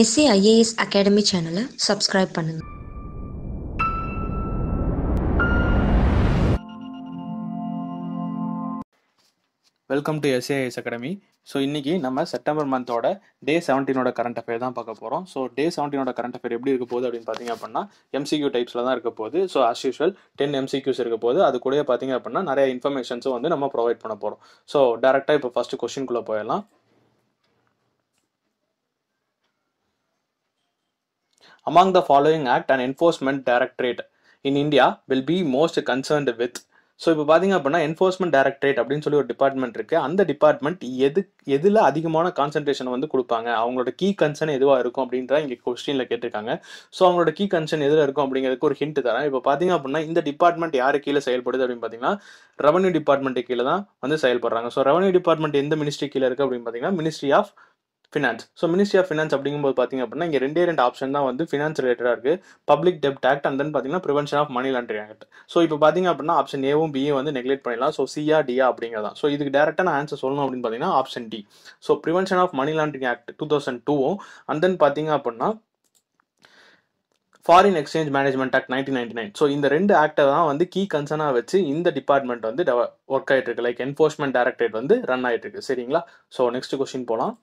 S A IAS academy சேனலை subscribe பண்ணுங்க welcome to SAIS academy so இன்றைக்கி நம்ம செப்டம்பர் மந்தோட டே செவன்டீனோட கரண்ட் அஃபேர் தான் பார்க்க போகிறோம் ஸோ டே செவன்டீனோட கரண்ட் அஃபேர் எப்படி இருக்க போது அப்படின்னு பார்த்தீங்க அப்படின்னா எம்சிக்யூ டைப்ஸில் தான் இருக்க so as usual ten MCQs இருக்க போது அது பார்த்தீங்க அப்படின்னா நிறைய இன்ஃபர்மேஷன்ஸும் வந்து நம்ம ப்ரொவைட் பண்ண போகிறோம் ஸோ டேரெக்டாக இப்போ ஃபஸ்ட்டு கொஸ்டின்குள்ளே போயிடலாம் among the following act and enforcement directorate in India will be most concerned with so இப்போ பார்த்தீங்க அப்படின்னா என்ஃபோர்ஸ்மெண்ட் டைரக்டரேட் அப்படின்னு சொல்லி ஒரு டிபார்ட்மெண்ட் இருக்குது அந்த டிபார்ட்மெண்ட் எது எதில் அதிகமான கான்சன்ட்ரேஷன் வந்து கொடுப்பாங்க அவங்களோட கீ கன்சர்ன் எதுவாக இருக்கும் அப்படின்றத இங்கே கொஸ்டினில் கேட்டிருக்காங்க ஸோ அவங்களோட கீ கன்சர்ன் எதில் இருக்கும் அப்படிங்கிறதுக்கு ஒரு ஹிண்ட் தரேன் இப்போ பார்த்தீங்க அப்படின்னா இந்த டிபார்ட்மெண்ட் யார் கீழே செயல்படுது அப்படின்னு பார்த்தீங்கன்னா ரெவன்யூ டிபார்ட்மெண்ட் கீழே தான் வந்து செயல்படுறாங்க ஸோ ரெவன்யூ டிபார்ட்மெண்ட் எந்த மினிஸ்ட்ரி கீழே இருக்குது அப்படின்னு பார்த்தீங்கன்னா ministry of finance so ministry of finance அப்படிங்கும்போது பார்த்திங்க அப்படின்னா இங்கே ரெண்டே ரெண்டு ஆப்ஷன் தான் வந்து ஃபினான்ஸ் ரிலேட்டடாக இருக்குது பப்ளிக் டெப்ட் ஆக்ட் அண்ட் தென் பார்த்தீங்கன்னா prevention of money laundering act so இப்போ பார்த்தீங்க அப்படின்னா ஆப்ஷன் ஏவும் பியும் வந்து நெக்லெக்ட் பண்ணிடலாம் ஸோ சிஆ டிஆ அப்படிங்கிறதா ஸோ இதுக்கு டேரெக்டாக நான் ஆன்சர் சொல்லணும் அப்படின்னு பார்த்தீங்கன்னா option D so prevention of money laundering act two thousand டூவும் அண்ட் தென் பார்த்திங்க அப்படின்னா foreign exchange management act nineteen ninety nine so இந்த ரெண்டு ஆக்டை தான் வந்து கீ கன்சர்னாக வச்சு இந்த டிபார்ட்மெண்ட் வந்து ஒர்க் ஆகிட்டு இருக்கு லைக் என்ஃபோர்ஸ்மெண்ட் டைரக்டரேட் வந்து ரன் ஆகிட்டு இருக்கு சரிங்களா ஸோ நெக்ஸ்ட் கொஸ்டின் போகலாம்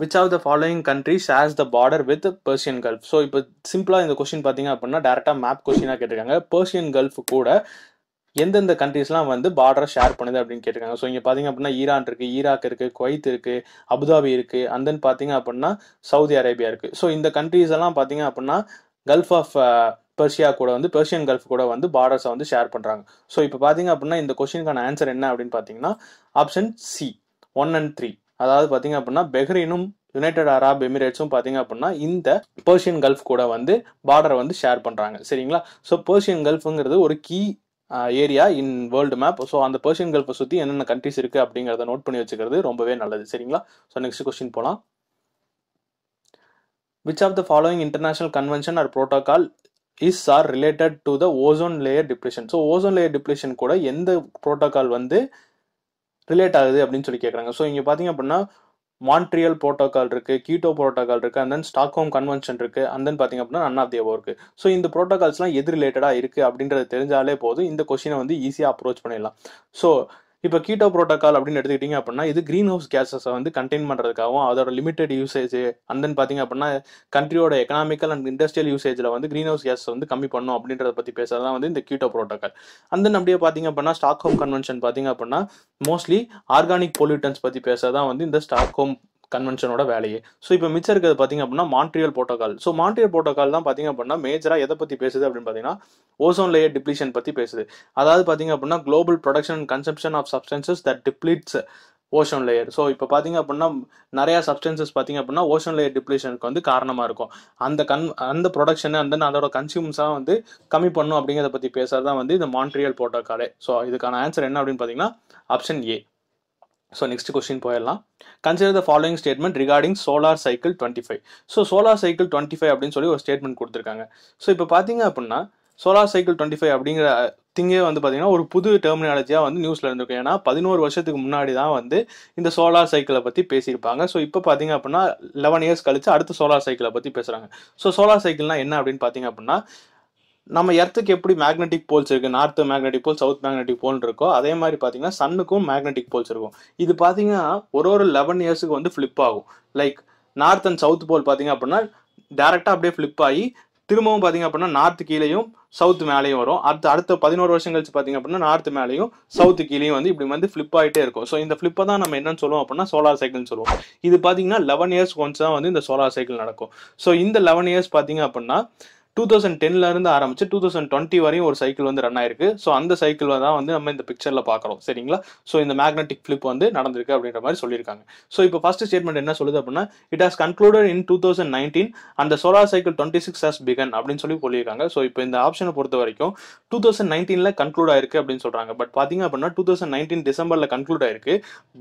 which of the following country shares the border with Persian gulf so இப்போ சிம்பிளாக இந்த கொஸ்டின் பார்த்தீங்க அப்படின்னா டேரெக்டாக மேப் கொஸ்டினாக கேட்டிருக்காங்க பர்ஷியன் கல்ஃப் கூட எந்தெந்த கண்ட்ரிஸ்லாம் வந்து பார்டரை ஷேர் பண்ணுது அப்படின்னு கேட்டிருக்காங்க ஸோ இங்கே பார்த்தீங்க அப்படின்னா ஈரான் இருக்குது ஈராக் இருக்குது குவைத் இருக்குது அபுதாபி இருக்குது அண்ட் தென் பார்த்தீங்க அப்படின்னா சவுதி அரேபியா இருக்குது ஸோ இந்த கண்ட்ரிஸ் எல்லாம் பார்த்தீங்க அப்படின்னா கல்ஃப் ஆஃப் பெர்ஷியா கூட வந்து பெர்ஷியன் கல்ஃப் கூட வந்து பார்டர்ஸை வந்து ஷேர் பண்ணுறாங்க ஸோ இப்போ பார்த்தீங்க அப்படின்னா இந்த கொஸ்டினுக்கான ஆன்சர் என்ன அப்படின்னு பார்த்தீங்கன்னா option C one and three அதாவது பார்த்தீங்க அப்படின்னா பெஹ்ரீனும் யுனைடெட் அரப் எமிரேட்ஸும் பார்த்தீங்க அப்படின்னா இந்த பர்ஷியன் கல்ஃப் கூட வந்து பார்டரை வந்து ஷேர் பண்ணுறாங்க சரிங்களா ஸோ பர்ஷியன் கல்ஃபுங்கிறது ஒரு key area in world map so அந்த பர்ஷியன் கல்ஃபை சுற்றி என்னென்ன கண்ட்ரிஸ் இருக்குது அப்படிங்கிறத நோட் பண்ணி வச்சுக்கிறது ரொம்பவே நல்லது சரிங்களா ஸோ நெக்ஸ்ட் கொஸ்டின் போகலாம் which of the following international convention or protocol is are related to the ozone layer depression so ozone layer depression கூட எந்த ப்ரோட்டோக்கால் வந்து ரிலேட் ஆகுது அப்படின்னு சொல்லி கேட்குறாங்க ஸோ இங்கே பார்த்தீங்க அப்படின்னா மான்ட்ரியல் ப்ரோட்டோக்கால் இருக்கு கீட்டோ ப்ரோட்டோக்கால் இருக்கு அண்ட் தென் ஸ்டாக்ஹோம் கன்வென்ஷன் இருக்கு அண்ட் தென் பார்த்திங்க அப்படின்னா அண்ணா தேவோ இருக்கு ஸோ இந்த எல்லாம் எது ரிலேட்டடாக இருக்கு அப்படின்றது தெரிஞ்சாலே போதும் இந்த கொஷினை வந்து ஈஸியாக அப்ரோச் பண்ணிடலாம் ஸோ இப்போ கீட்டோ ப்ரோட்டோக்கால் அப்படின்னு எடுத்துக்கிட்டிங்க அப்படின்னா இது கிரீன் ஹவுஸ் கேஸஸை வந்து கண்டெயின் பண்ணுறதுக்காகவும் அதோட லிமிடெட் யூசேஜ் அண்ட் பார்த்தீங்க அப்படின்னா கண்ட்ரியோட எக்கனாமிக்கல் அண்ட் இண்டஸ்ட்ரியல் யூசேஜில் வந்து க்ரீன் ஹவுஸ் கேஸ் வந்து கம்மி பண்ணும் அப்படின்றத பற்றி பேசுறது தான் வந்து இந்த கீட்டோ ப்ரோட்டோக்கால் அண்ட் தென் அப்படியே பார்த்தீங்க அப்படின்னா ஸ்டாக் ஹோம் கன்வென்ஷன் பார்த்தீங்க அப்படின்னா மோஸ்ட்லி ஆர்கானிக் பொல்யூட்டன்ஸ் பற்றி பேசுறது தான் வந்து இந்த ஸ்டாக் ஹோம் கன்வென்ஷனோட வேலையே ஸோ இப்போ மிச்சம் இருக்கிறது பார்த்தீங்க அப்படின்னா Montreal protocol so Montreal protocol தான் பார்த்தீங்க அப்படின்னா மேஜராக எதை பற்றி பேசுது அப்படின்னு பார்த்தீங்கன்னா ஓசோன் லேயர் டிப்ளீஷன் பற்றி பேசுது அதாவது பார்த்தீங்க அப்படின்னா global production and consumption of substances that depletes ozone layer so இப்போ பார்த்தீங்க அப்படின்னா நிறையா சப்ஸ்டன்சஸ் பார்த்தீங்க அப்படின்னா ஓஷன் லேயர் டிப்ளீஷனுக்கு வந்து காரணமாக இருக்கும் அந்த கன் அந்த ப்ரொடக்ஷன் அந்த அதோட கன்சியூம்ஸாக வந்து கம்மி பண்ணும் அப்படிங்கிறத பற்றி பேசுறது தான் வந்து இந்த மான்ட்ரியல் போட்டோக்காலே ஸோ இதுக்கான ஆன்சர் என்ன அப்படின்னு பார்த்தீங்கன்னா option A so next question போயிடலாம் consider the following statement regarding solar cycle twenty five so solar cycle twenty five அப்படின்னு சொல்லி ஒரு ஸ்டேட்மெண்ட் கொடுத்துருக்காங்க ஸோ இப்போ பார்த்தீங்க அப்படின்னா சோலார் சைக்கிள் டுவெண்ட்டி ஃபைவ் அப்படிங்கிற திங்கே வந்து பார்த்தீங்கன்னா ஒரு புது டெர்மினாலஜியாக வந்து நியூஸில் இருந்திருக்கும் ஏன்னா பதினோரு வருஷத்துக்கு முன்னாடி தான் வந்து இந்த சோலார் சைக்கிளை பற்றி பேசியிருப்பாங்க ஸோ இப்போ பார்த்தீங்க அப்படின்னா லெவன் இயர்ஸ் கழிச்சு அடுத்த சோலார் சைக்கிளை பற்றி பேசுகிறாங்க ஸோ சோலார் சைக்கிள்னா என்ன அப்படின்னு பார்த்தீங்க அப்படின்னா நம்ம எர்த்துக்கு எப்படி மேக்னெட்டிக் போல்ஸ் இருக்குது north magnetic pole south magnetic pole இருக்கோ அதே மாதிரி பார்த்தீங்கன்னா சன்னுக்கும் மேக்னெட்டிக் போல்ஸ் இருக்கும் இது பார்த்தீங்கன்னா ஒரு ஒரு லெவன் இயர்ஸுக்கு வந்து ஃப்ளிப் ஆகும் like north and south pole பார்த்தீங்க அப்படின்னா டேரெக்டாக அப்படியே ஃப்ளிப் ஆகி திரும்பவும் பார்த்தீங்க அப்படின்னா நார்த்து கீழேயும் சவுத் மேலேயும் வரும் அடுத்த அடுத்த பதினோரு வருஷம் கழிச்சு பார்த்தீங்க அப்படின்னா நார்த் மேலேயும் சவுத்து கீழேயும் வந்து இப்படி வந்து ஃப்ளிப் ஆகிட்டே இருக்கும் ஸோ இந்த ஃப்ளிப்பை தான் நம்ம என்னன்னு சொல்லுவோம் அப்படின்னா சோலார் சைக்கிள்னு சொல்லுவோம் இது பார்த்தீங்கன்னா லெவன் இயர்ஸ் ஒன்ஸ் தான் வந்து இந்த சோலார் சைக்கிள் நடக்கும் ஸோ இந்த லெவன் இயர்ஸ் பார்த்தீங்க அப்படின்னா டூ தௌசண்ட் டென்லேருந்து ஆரம்பிச்சு டூ தௌசண்ட் டுவெண்ட்டி வரையும் ஒரு சைக்கிள் வந்து ரன் ஆயிருக்கு ஸோ அந்த சைக்கிள் தான் வந்து நம்ம இந்த பிக்சரில் பார்க்குறோம் சரிங்களா ஸோ இந்த மேக்னெட்டிக் ஃபிளிப் வந்து நடந்திருக்கு அப்படின்ற மாதிரி சொல்லியிருக்காங்க ஸோ இப்போ ஃபர்ஸ்ட் ஸ்டேட்மெண்ட் என்ன சொல்லுது அப்படின்னா it has concluded in two thousand nineteen அந்த solar cycle twenty six has begun அப்படின்னு சொல்லி சொல்லியிருக்காங்க ஸோ இப்போ இந்த ஆப்ஷனை பொறுத்த வரைக்கும் டூ தௌசண்ட் நைன்டீனில் கன்க்ளூட் ஆயிருக்கு அப்படின்னு சொல்கிறாங்க பட் பார்த்தீங்க அப்படின்னா டூ தௌசண்ட் நைன்டீன் டிசம்பரில் கன்க்ளூட் ஆயிருக்கு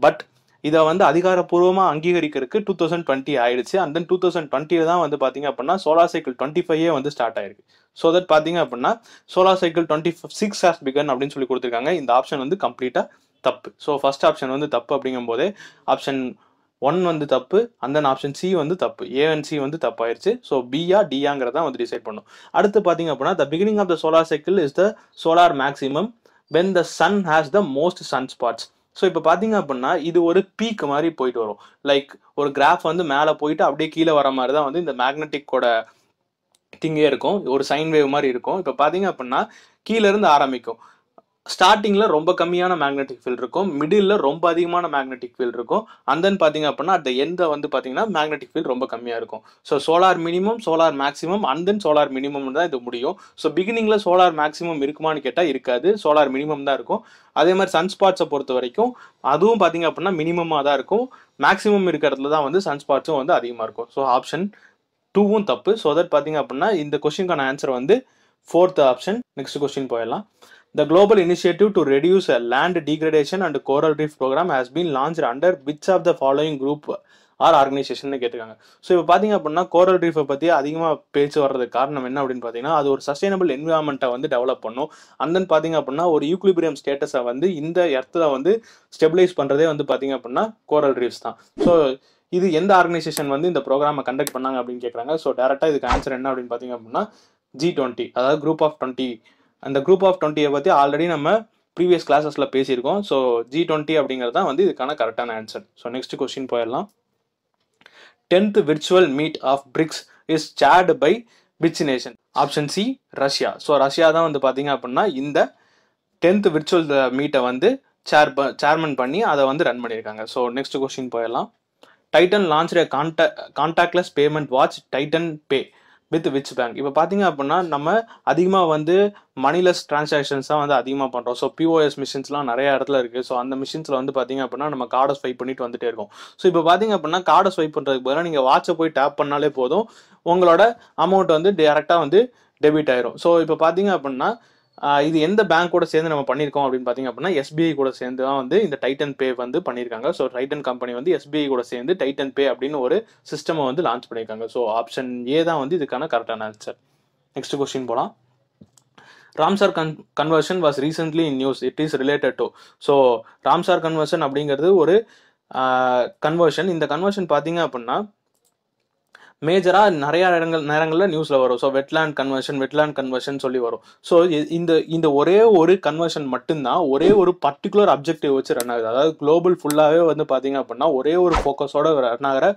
பட் இதை வந்து அதிகாரப்பூர்வமாக அங்கீகரிக்கிறதுக்கு டூ தௌசண்ட் டுவெண்ட்டி ஆயிடுச்சு அண்ட் தென் டூ தௌசண்ட் டுவெண்ட்டியில் தான் வந்து பார்த்தீங்க அப்படின்னா சோலார் சைக்கிள் டுவெண்ட்டி ஃபைவ் வந்து ஸ்டார்ட் ஆயிருக்கு ஸோ தட் பார்த்தீங்க அப்படின்னா solar cycle twenty six has begun அப்படின்னு சொல்லி கொடுத்துருக்காங்க இந்த ஆப்ஷன் வந்து கம்ப்ளீட்டாக தப்பு ஸோ ஃபர்ஸ்ட் ஆப்ஷன் வந்து தப்பு அப்படிங்கும் போதே ஆப்ஷன் ஒன் வந்து தப்பு அந்த தென் ஆப்ஷன் சி வந்து தப்பு ஏ அண்ட் சி வந்து தப்பாயிருச்சு ஸோ பியா டியாங்கிறதா வந்து டிசைட் பண்ணும் அடுத்து பார்த்தீங்க அப்படின்னா the beginning of the solar cycle is the solar maximum when the sun has the most sun spots so இப்போ பார்த்தீங்க அப்படின்னா இது ஒரு பீக் மாதிரி போயிட்டு வரும் லைக் ஒரு கிராஃப் வந்து மேலே போயிட்டு அப்படியே கீழே வர மாதிரி தான் வந்து இந்த மேக்னட்டிக்கோட திங்கே இருக்கும் ஒரு சைன் வேவ் மாதிரி இருக்கும் இப்போ பார்த்தீங்க அப்படின்னா கீழேருந்து ஆரம்பிக்கும் ஸ்டார்டிங்கில் ரொம்ப கம்மியான மேக்னெட்டிக் ஃபீல்டு இருக்கும் மிடில் ரொம்ப அதிகமான மேக்னெட்டிக் ஃபீல்டு இருக்கும் அந்த தென் பார்த்தீங்க அப்படின்னா அந்த எந்த வந்து பார்த்தீங்கன்னா மேக்னெட்டிக் ஃபீல்டு ரொம்ப கம்மியாக இருக்கும் so solar minimum solar maximum and then solar minimum தான் இது முடியும் ஸோ பிகினிங்கில் சோலார் மேக்ஸிமம் இருக்குமான்னு கேட்டால் இருக்காது சோலார் மினிமம் தான் இருக்கும் அதே மாதிரி சன்ஸ்பாட்ஸை பொறுத்த வரைக்கும் அதுவும் பார்த்தீங்க அப்படின்னா மினிமமாக தான் இருக்கும் மேக்ஸிமம் இருக்கிறதுல தான் வந்து சன்ஸ்பாட்ஸும் வந்து அதிகமாக இருக்கும் ஸோ ஆப்ஷன் டூவும் தப்பு ஸோ தட் பார்த்தீங்க அப்படின்னா இந்த கொஸ்டினுக்கான ஆன்சர் வந்து ஃபோர்த் ஆப்ஷன் நெக்ஸ்ட் கொஸ்டின் போயிடலாம் the global initiative to reduce land uh, degradation and coral reef programme has been launched under which of the following group uh, or organisation கேட்டுருக்காங்க so இப்போ பார்த்தீங்க அப்படின்னா கோரல் ரீஃபை பற்றி அதிகமாக பேச்சு வர்றதுக்கு காரணம் என்ன அப்படின்னு பார்த்தீங்கன்னா அது ஒரு சஸ்டைனபிள் என்விரான்மெண்ட்டை வந்து டெவலப் பண்ணும் அண்ட் தென் பார்த்தீங்க அப்படின்னா ஒரு யூக்லிபிரியம் ஸ்டேட்டஸை வந்து இந்த இடத்துல வந்து ஸ்டெபிலைஸ் பண்ணுறதே வந்து பார்த்தீங்க அப்படின்னா கோரல் ரீஃப்ஸ் தான் ஸோ இது எந்த ஆர்கனைசேஷன் வந்து இந்த ப்ரோக்ராமை கண்டக்ட் பண்ணாங்க அப்படின்னு கேட்குறாங்க ஸோ டேரெக்டாக இதுக்கு ஆன்சர் என்ன அப்படின்னு பார்த்தீங்க அப்படின்னா ஜி டுவெண்ட்டி அதாவது குரூப் ஆஃப் டுவெண்ட்டி அந்த குரூப் ஆஃப் டுவெண்ட்டியை பற்றி ஆல்ரெடி நம்ம ப்ரீவியஸ் கிளாஸஸில் பேசியிருக்கோம் ஸோ ஜி டுவெண்ட்டி அப்படிங்கிறது தான் வந்து இதுக்கான கரெக்டான ஆன்சர் ஸோ நெக்ஸ்ட் கொஸ்டின் போயிடலாம் tenth virtual meet of BRICS is said by which nation option C Russia so Russia தான் வந்து பார்த்தீங்க அப்படின்னா இந்த டென்த் விர்ச்சுவல் மீட்டை வந்து சேர் சேர்மன் பண்ணி அதை வந்து ரன் பண்ணியிருக்காங்க ஸோ நெக்ஸ்ட் கொஸ்டின் போயிடலாம் Titan launch contact contactless payment watch Titan pay with which bank இப்போ பார்த்தீங்க அப்படின்னா நம்ம அதிகமாக வந்து மணிலெஸ் டிரான்சாக்ஷன்ஸ் தான் வந்து அதிகமாக பண்ணுறோம் ஸோ பிஓஎஸ் மிஷின்ஸ்லாம் நிறைய இடத்துல இருக்குது ஸோ அந்த மிஷின்ஸில் வந்து பார்த்தீங்க அப்படின்னா நம்ம கார்டை ஸ்வைப் பண்ணிட்டு வந்துட்டே இருக்கோம் ஸோ இப்போ பார்த்தீங்க அப்படின்னா கார்டை ஸ்வைப் பண்ணுறதுக்கு பதிலாக நீங்கள் வாட்சை போய் டேப் பண்ணாலே போதும் உங்களோட அமௌண்ட் வந்து டேரெக்டாக வந்து டெபிட் ஆயிரும் ஸோ இப்போ பார்த்தீங்க அப்படின்னா இது எந்த பேங்க் கூட சேர்ந்து நம்ம பண்ணியிருக்கோம் அப்படின்னு பார்த்தீங்க அப்படின்னா எஸ்பிஐ கூட சேர்ந்து தான் வந்து இந்த டைட்டன் பே வந்து பண்ணியிருக்காங்க ஸோ டைட்டன் கம்பெனி வந்து எஸ்பிஐ கூட சேர்ந்து டைட்டன் பே அப்படின்னு ஒரு சிஸ்டமை வந்து லான்ச் பண்ணியிருக்காங்க ஸோ ஆப்ஷன் ஏ தான் வந்து இதுக்கான கரெக்டான ஆன்சர் நெக்ஸ்ட் கொஸ்டின் போகலாம் Ramsar con conversion was recently in news it is related to so Ramsar conversion அப்படிங்கிறது ஒரு கன்வர்ஷன் இந்த கன்வர்ஷன் பார்த்தீங்க அப்படின்னா மேஜராக நிறையா இடங்கள் நேரங்களில் நியூஸில் வரும் so wetland conversion wetland conversion சொல்லி வரும் ஸோ இந்த இந்த ஒரே ஒரு கன்வர்ஷன் மட்டும்தான் ஒரே ஒரு பர்டிகுலர் அப்ஜெக்டிவ் வச்சு ரன் ஆகுது அதாவது குளோபல் ஃபுல்லாகவே வந்து பார்த்தீங்க அப்படின்னா ஒரே ஒரு ஃபோக்கஸோட ரன் ஆகிற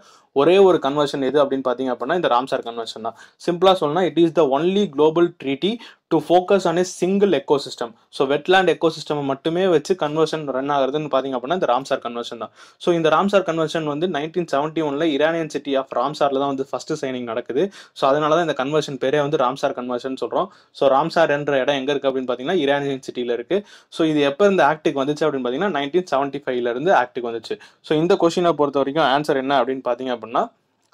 ஒரே ஒரு கன்வர்ஷன் எது அப்படின்னு பார்த்தீங்க அப்படின்னா இந்த ராம்சார் கன்வர்ஷன் தான் சிம்பிளாக சொல்லணும் it is the only global treaty to focus on a single ecosystem so wetland ecosystem மட்டுமே வச்சு கன்வர்ஷன் ரன் ஆகுறதுன்னு பார்த்தீங்க அப்படின்னா இந்த ராம்சார் கன்வர்ஷன் தான் ஸோ இந்த ராம்சார் கன்வர்ஷன் வந்து நைன்டீன் செவன்ட்டி ஒன்ல இரானியன் சிட்டி ஆஃப் ராம்சாரில் தான் வந்து ஃபஸ்ட்டு சைனிங் நடக்குது ஸோ அதனால தான் இந்த கன்வர்ஷன் பேரே வந்து ராம்சார் கன்வர்ஷன் சொல்கிறோம் ஸோ ராம்சார் என்ற இடம் எங்கே இருக்குது அப்படின்னு பார்த்தீங்கன்னா இரானியன் சிட்டியில் இருக்குது ஸோ இது எப்போ இந்த ஆக்டுக்கு வந்துச்சு அப்படின்னு பார்த்தீங்கன்னா நைன்டீன் செவன்ட்டி ஃபைவ்ல இருந்து ஆக்டுக்கு வந்துச்சு ஸோ இந்த கொஷினை பொறுத்த வரைக்கும் ஆன்சர் என்ன அப்படின்னு பார்த்தீங்க அப்படின்னா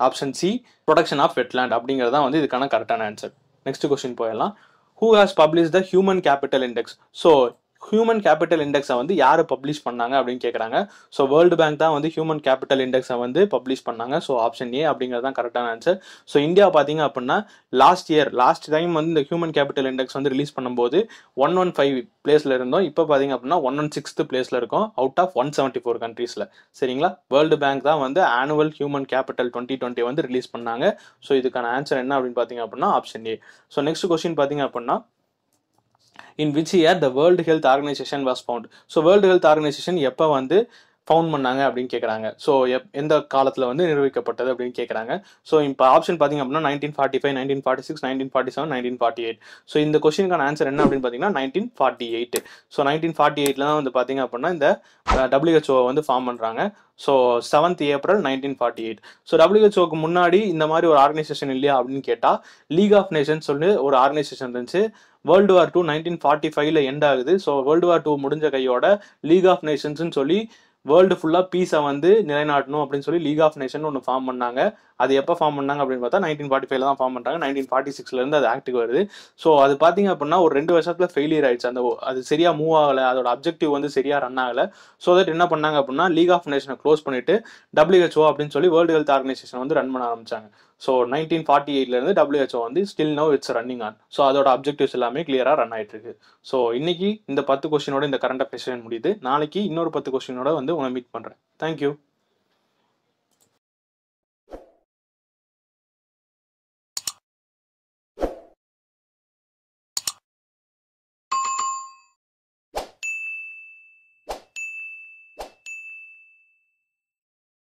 option C production of wetland அப்படிங்கிறது தான் வந்து இதுக்கான கரெக்டான ஆன்சர் நெக்ஸ்ட் கொஸ்டின் போயிடலாம் who has published the Human Capital Index. So human capital இண்டெக்ஸை வந்து யார் பப்ளிஷ் பண்ணாங்க அப்படின்னு கேட்குறாங்க ஸோ வேர்ல்டு பேங்க் தான் வந்து ஹியூமன் கேபிட்டல் இண்டெக்ஸை வந்து பப்ளிஷ் பண்ணாங்க ஸோ ஆப்ஷன் ஏ அப்படிங்கிறது தான் கரெக்டான ஆன்சர் ஸோ இந்தியா பார்த்தீங்க அப்படின்னா லாஸ்ட் இயர் லாஸ்ட் டைம் வந்து இந்த ஹியூமன் கேபிட்டல் இண்டெக்ஸ் வந்து ரிலீஸ் பண்ணும்போது ஒன் ஒன் ஃபைவ் பிளேஸில் இருந்தோம் இப்போ பார்த்தீங்க அப்படின்னா ஒன் ஒன் சிக்ஸ்த்து பிளேஸில் இருக்கும் out of one seventy four கண்ட்ரீஸில் சரிங்களா வேர்ல்டு பேங்க் தான் வந்து annual human capital twenty twenty வந்து ரிலீஸ் பண்ணாங்க ஸோ இதுக்கான ஆன்சர் என்ன அப்படின்னு பார்த்தீங்க அப்படின்னா option A so next question பார்த்தீங்க அப்படின்னா in which year the World Health Organization was found. So World Health Organization எப்போ வந்து ஃபவுண்ட் பண்ணாங்க அப்படின்னு கேட்குறாங்க ஸோ எப் எந்த காலத்தில் வந்து நிரூபிக்கப்பட்டது அப்படின்னு கேட்குறாங்க ஸோ இப்போ ஆப்ஷன் பார்த்திங்க அப்படின்னா nineteen forty five nineteen forty six nineteen forty seven nineteen forty eight so இந்த கொஸ்டினுக்கான ஆன்சர் என்ன அப்படின்னு பார்த்தீங்கன்னா nineteen forty eight so nineteen forty எயிட்டில் தான் வந்து பார்த்திங்க அப்படின்னா இந்த டபிள்யூஹெச்ஓ வந்து ஃபார்ம் பண்ணுறாங்க so seventh April nineteen forty eight so டபிள்யூஹெச்ஓக்கு முன்னாடி இந்த மாதிரி ஒரு ஆர்கனைசேஷன் இல்லையா அப்படின்னு கேட்டால் லீக் ஆஃப் நேஷன்ஸ் சொல்லி ஒரு ஆர்கனைசேஷன் இருந்துச்சு world war two nineteen forty ஃபைவ்ல எண்ட் ஆகுது ஸோ வேர்ல்டு வார் டூ முடிஞ்ச கையோட லீக் ஆஃப் நேஷன்ஸ்னு சொல்லி வேர்ல்டு ஃபுல்லாக பீஸை வந்து நிலைநாட்டணும் அப்படின்னு சொல்லி லீக் ஆஃப் நேஷன் ஒன்று ஃபார்ம் பண்ணாங்க அது எப்போ ஃபார்ம் பண்ணாங்க அப்படின்னு பார்த்தா நைன்டீன் ஃபார்ட்டி ஃபைவ்ல தான் ஃபார்ம் பண்ணுறாங்க நைன்டீன் ஃபார்ட்டி சிக்ஸ்லேருந்து அது ஆக்டிவ் வருது ஸோ அது பார்த்தீங்க அப்படின்னா ஒரு ரெண்டு வருஷத்தில் ஃபெயிலியர் ஆயிடுச்சு அந்த அது சரியாக மூவ் ஆகலை அதோட அப்ஜெக்டிவ் வந்து சரியாக ரன் ஆகலை ஸோ தட் என்ன பண்ணாங்க அப்படின்னா லீக் ஆஃப் நேஷனை க்ளோஸ் பண்ணிட்டு டபிள்யூஹெச்ஓ அப்படின்னு சொல்லி வேர்ல்டு ஹெல்த் ஆர்கனைசேஷன் வந்து ரன் பண்ண ஆரம்பிச்சாங்க ஸோ நைன்டீன் ஃபார்ட்டி எயிட்லேருந்து டபிள்யூஹெச்ஓ வந்து still no it's running on so அதோட அப்ஜெக்டிவ்ஸ் எல்லாமே கிளியராக ரன் ஆகிட்டு இருக்கு ஸோ இன்னைக்கு இந்த பத்து கொஸ்டினோட இந்த கரண்ட் அஃபேஷன் முடியுது நாளைக்கு இன்னொரு பத்து கொஸ்டினோட வந்து உங்களை மீட் பண்ணுறேன் தேங்க்யூ